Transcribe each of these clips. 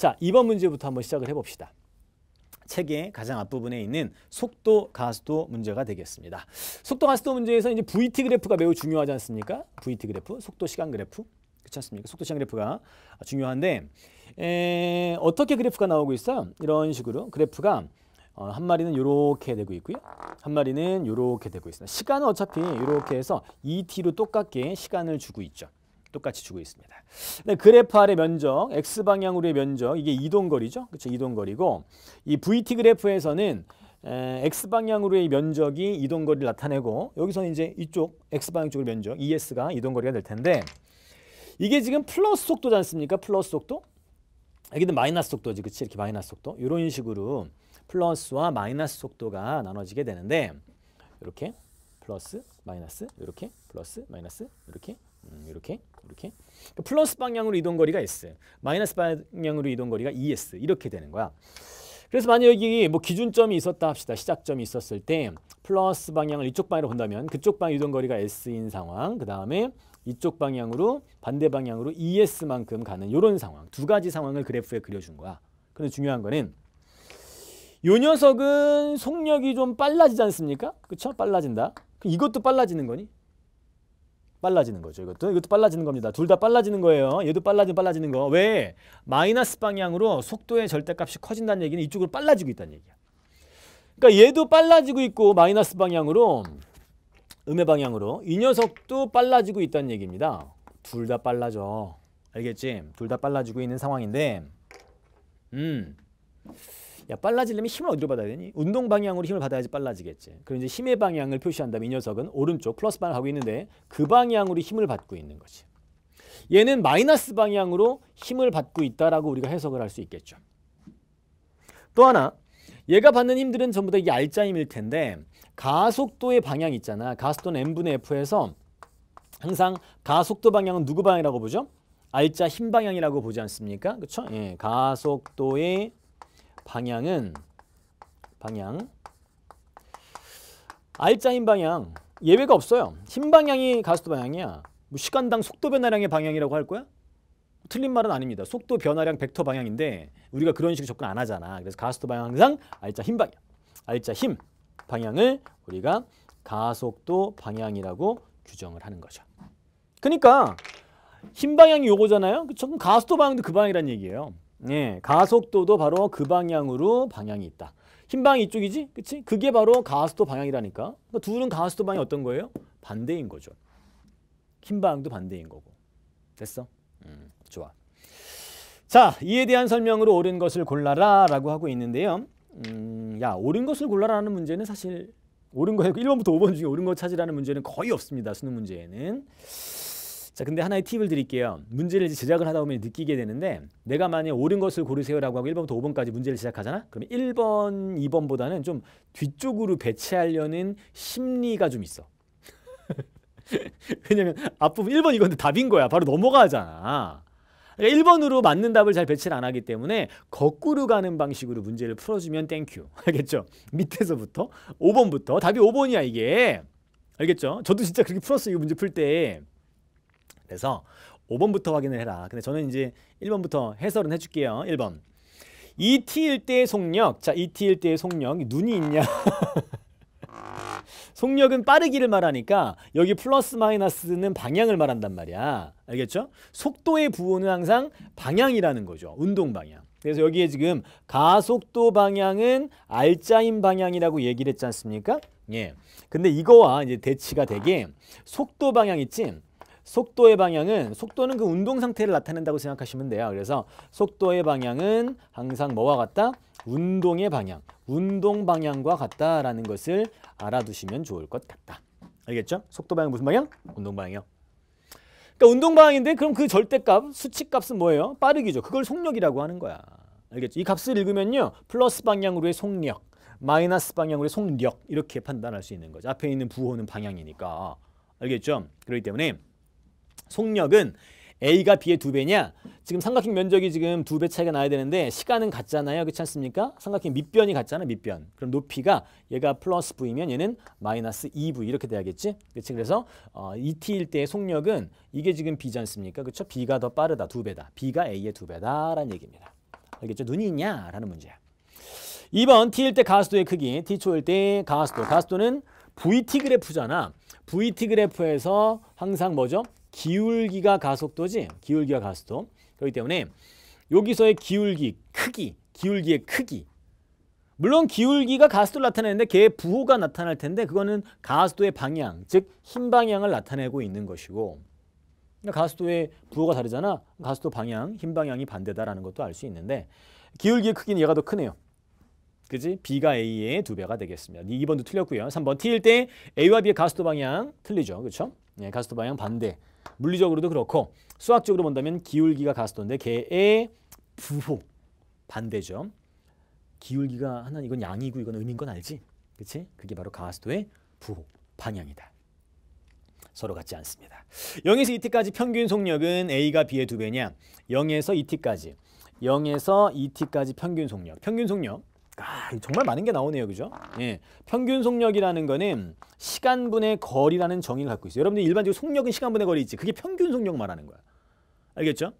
자, 이번 문제부터 한번 시작을 해봅시다. 책의 가장 앞부분에 있는 속도 가속도 문제가 되겠습니다. 속도 가속도 문제에서 이제 VT 그래프가 매우 중요하지 않습니까? VT 그래프, 속도 시간 그래프. 그렇지 않습니까? 속도 시간 그래프가 중요한데 에, 어떻게 그래프가 나오고 있어? 이런 식으로 그래프가 어, 한 마리는 이렇게 되고 있고요. 한 마리는 이렇게 되고 있습니다. 시간은 어차피 이렇게 해서 2t로 e 똑같게 시간을 주고 있죠. 똑같이 주고 있습니다. 네, 그래프 아래 면적, x방향으로의 면적, 이게 이동거리죠. 그렇죠. 이동거리고 이 VT 그래프에서는 에, x방향으로의 면적이 이동거리를 나타내고 여기서는 이제 이쪽 x방향 쪽의 면적, ES가 이동거리가 될 텐데 이게 지금 플러스 속도지 않습니까? 플러스 속도? 여기는 마이너스 속도지, 그치? 이렇게 마이너스 속도. 이런 식으로 플러스와 마이너스 속도가 나눠지게 되는데 이렇게 플러스, 마이너스, 이렇게 플러스, 마이너스, 이렇게 음, 이렇게 이렇게 플러스 방향으로 이동 거리가 S, 마이너스 방향으로 이동 거리가 ES 이렇게 되는 거야. 그래서 만약 여기 뭐 기준점이 있었다 합시다. 시작점이 있었을 때 플러스 방향을 이쪽 방향으로 본다면 그쪽 방향 이동 거리가 S인 상황. 그 다음에 이쪽 방향으로 반대 방향으로 ES만큼 가는 이런 상황. 두 가지 상황을 그래프에 그려준 거야. 그런데 중요한 거는 요 녀석은 속력이 좀 빨라지지 않습니까? 그쵸? 빨라진다. 이것도 빨라지는 거니? 빨라지는 거죠. 이것도 이것도 빨라지는 겁니다. 둘 다 빨라지는 거예요. 얘도 빨라지 빨라지는 거. 왜? 마이너스 방향으로 속도의 절대값이 커진다는 얘기는 이쪽으로 빨라지고 있다는 얘기야. 그러니까 얘도 빨라지고 있고 마이너스 방향으로 음의 방향으로 이 녀석도 빨라지고 있다는 얘기입니다. 둘 다 빨라져. 알겠지? 둘 다 빨라지고 있는 상황인데 음. 야 빨라지려면 힘을 어디로 받아야 되니? 운동 방향으로 힘을 받아야지 빨라지겠지. 그럼 이제 힘의 방향을 표시한다면 이 녀석은 오른쪽 플러스 방을 하고 있는데 그 방향으로 힘을 받고 있는 거지. 얘는 마이너스 방향으로 힘을 받고 있다라고 우리가 해석을 할 수 있겠죠. 또 하나 얘가 받는 힘들은 전부 다 이게 알짜힘일 텐데 가속도의 방향 있잖아. 가속도는 m 분의 f에서 항상 가속도 방향은 누구 방향이라고 보죠? 알짜 힘 방향이라고 보지 않습니까? 그렇죠? 예, 가속도의 방향은 방향 알짜 인 방향 예외가 없어요. 흰 방향이 가속도 방향이야. 뭐 시간당 속도 변화량의 방향이라고 할 거야? 틀린 말은 아닙니다. 속도 변화량 벡터 방향인데 우리가 그런 식으로 접근 안 하잖아. 그래서 가속도 방향상 R자 흰 방향, R자 힘 방향을 우리가 가속도 방향이라고 규정을 하는 거죠. 그러니까 흰 방향이 요거잖아요. 그럼 가속도 방향도 그 방향이란 얘기예요. 예, 가속도도 바로 그 방향으로 방향이 있다. 흰 방이 이쪽이지? 그치? 그게 바로 가속도 방향이라니까. 그러니까 둘은 가속도 방향이 어떤 거예요? 반대인 거죠. 흰 방도 반대인 거고. 됐어? 음, 좋아. 자, 이에 대한 설명으로 옳은 것을 골라라 라고 하고 있는데요. 음, 야, 옳은 것을 골라라는 문제는 사실 옳은 거 1번부터 5번 중에 옳은 거 찾으라는 문제는 거의 없습니다. 수능 문제에는. 자, 근데 하나의 팁을 드릴게요. 문제를 이제 제작을 하다 보면 느끼게 되는데 내가 만약 에 옳은 것을 고르세요라고 하고 1번부터 5번까지 문제를 제작하잖아? 그럼 1번, 2번보다는 좀 뒤쪽으로 배치하려는 심리가 좀 있어. 왜냐면 앞부분 1번 이건데 답인 거야. 바로 넘어가잖아. 그러니까 1번으로 맞는 답을 잘 배치를 안 하기 때문에 거꾸로 가는 방식으로 문제를 풀어주면 땡큐. 알겠죠? 밑에서부터 5번부터 답이 5번이야 이게. 알겠죠? 저도 진짜 그렇게 풀었어요. 이 문제 풀 때. 그래서 5번부터 확인을 해라. 근데 저는 이제 1번부터 해설은 해줄게요. 1번. ET일 때의 속력. 자, ET일 때의 속력. 눈이 있냐? 속력은 빠르기를 말하니까 여기 플러스 마이너스는 방향을 말한단 말이야. 알겠죠? 속도의 부호는 항상 방향이라는 거죠. 운동 방향. 그래서 여기에 지금 가속도 방향은 알짜인 방향이라고 얘기를 했지 않습니까? 예. 근데 이거와 이제 대치가 되게 속도 방향 있지? 속도의 방향은 속도는 그 운동 상태를 나타낸다고 생각하시면 돼요. 그래서 속도의 방향은 항상 뭐와 같다? 운동의 방향, 운동 방향과 같다라는 것을 알아두시면 좋을 것 같다. 알겠죠? 속도 방향 무슨 방향? 운동 방향이요. 그러니까 운동 방향인데 그럼 그 절대값, 수치값은 뭐예요? 빠르기죠. 그걸 속력이라고 하는 거야. 알겠죠? 이 값을 읽으면요. 플러스 방향으로의 속력, 마이너스 방향으로의 속력 이렇게 판단할 수 있는 거죠. 앞에 있는 부호는 방향이니까. 알겠죠? 그렇기 때문에 속력은 A가 B의 두배냐 지금 삼각형 면적이 지금 두 배 차이가 나야 되는데 시간은 같잖아요. 그렇지 않습니까? 삼각형 밑변이 같잖아, 밑변. 그럼 높이가 얘가 플러스 V면 얘는 마이너스 2V 이렇게 돼야겠지? 그렇지? 그래서 어, ET일 때의 속력은 이게 지금 B지 않습니까? 그렇죠? B가 더 빠르다, 두배다 B가 A의 두배다라는 얘기입니다. 알겠죠? 눈이 있냐라는 문제야. 2번 T일 때 가수도의 크기, T초일 때 가수도. 가수도는 VT 그래프잖아. VT 그래프에서 항상 뭐죠? 기울기가 가속도지. 기울기가 가속도. 그렇기 때문에 여기서의 기울기 크기, 기울기의 크기. 물론 기울기가 가속도를 나타내는데 걔의 부호가 나타날 텐데 그거는 가속도의 방향, 즉힘 방향을 나타내고 있는 것이고 그러니까 가속도의 부호가 다르잖아. 가속도 방향, 힘 방향이 반대다라는 것도 알 수 있는데 기울기의 크기는 얘가 더 크네요. 그지? B가 A의 두 배가 되겠습니다. 2번도 틀렸고요. 3번 T일 때 A와 B의 가스도 방향 틀리죠. 그렇죠? 예, 가스도 방향 반대. 물리적으로도 그렇고 수학적으로 본다면 기울기가 가스도인데 걔의 부호 반대죠. 기울기가 하나 이건 양이고 이건 음인 건 알지? 그렇 그게 바로 가스도의 부호 방향이다. 서로 같지 않습니다. 0에서 2t까지 평균 속력은 a가 b의 두 배냐? 0에서 2t까지. 0에서 2t까지 평균 속력. 평균 속력. 아, 정말 많은 게 나오네요. 그죠? 예. 평균 속력이라는 거는 시간분의 거리라는 정의를 갖고 있어요. 여러분들 일반적으로 속력은 시간분의 거리지. 그게 평균 속력 말하는 거야. 알겠죠?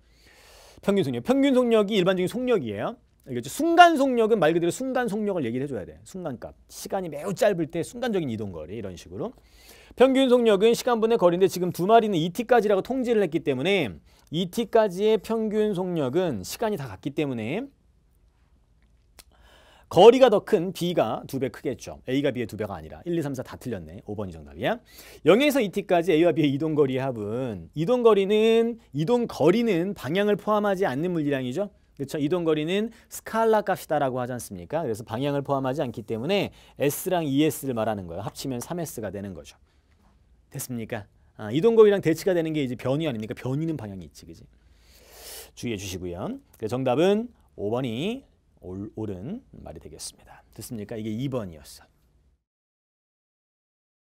평균 속력. 평균 속력이 일반적인 속력이에요. 알겠죠? 순간 속력은 말 그대로 순간 속력을 얘기를 해줘야 돼. 순간값. 시간이 매우 짧을 때 순간적인 이동 거리 이런 식으로. 평균 속력은 시간분의 거리인데 지금 두 마리는 ET까지라고 통지를 했기 때문에 ET까지의 평균 속력은 시간이 다 같기 때문에 거리가 더 큰 B가 두 배 크겠죠. A가 B의 두배가 아니라 1, 2, 3, 4 다 틀렸네. 5번이 정답이야. 0에서 2t까지 A와 B의 이동거리의 합은 이동거리는 이동거리는 방향을 포함하지 않는 물리량이죠. 그렇죠? 이동거리는 스칼라 값이다라고 하지 않습니까? 그래서 방향을 포함하지 않기 때문에 S랑 ES를 말하는 거예요. 합치면 3S가 되는 거죠. 됐습니까? 아, 이동거리랑 대치가 되는 게 이제 변이 아닙니까? 변이는 방향이 있지, 그지? 주의해 주시고요. 그 정답은 5번이 옳은 말이 되겠습니다. 됐습니까? 이게 2번이었어.